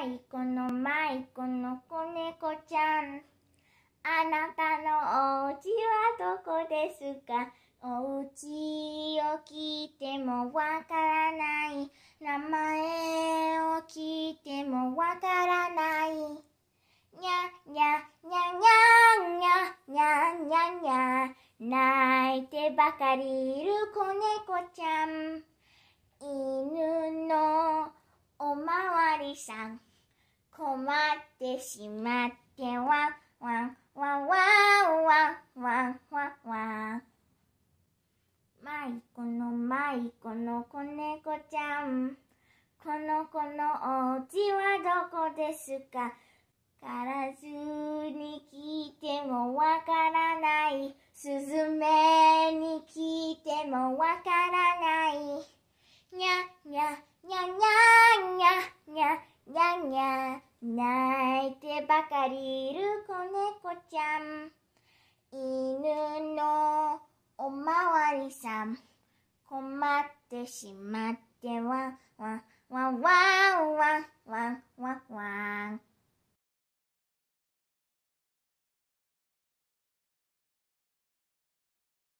まいこのまいこの子猫ちゃん。あなたのお家はどこですかお家を聞いてもわからない。名前を聞いてもわからない。にゃにゃにゃにゃにゃにゃにゃにゃにゃ泣いてばかりいる子猫ちゃん。さん困ってしまってワンワンワンワンワンワンワンワンマイコのマイコの子猫ちゃんこの子のお家はどこですかからずに聞いてもわからないすずめに聞いてもわからないばかりいる子猫ちゃん犬のおまわりさん困ってしまってわわわわわ